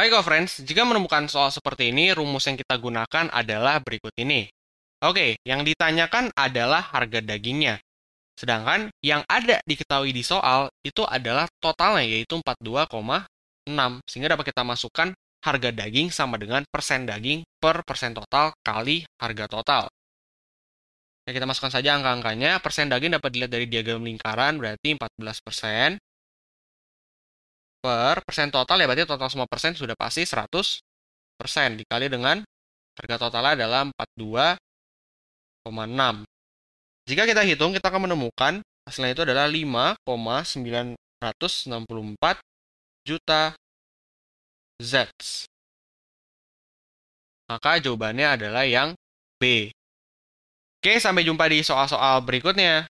Hai Go friends jika menemukan soal seperti ini, rumus yang kita gunakan adalah berikut ini. Oke, yang ditanyakan adalah harga dagingnya. Sedangkan yang ada diketahui di soal itu adalah totalnya yaitu 42,6 sehingga dapat kita masukkan harga daging sama dengan persen daging per persen total kali harga total. Ya, kita masukkan saja angka-angkanya. Persen daging dapat dilihat dari diagram lingkaran berarti 14 persen per persen total ya berarti total semua persen sudah pasti 100 persen dikali dengan harga totalnya adalah 42,6 jika kita hitung kita akan menemukan hasilnya itu adalah 5,964 juta Z maka jawabannya adalah yang B Oke, sampai jumpa di soal-soal berikutnya.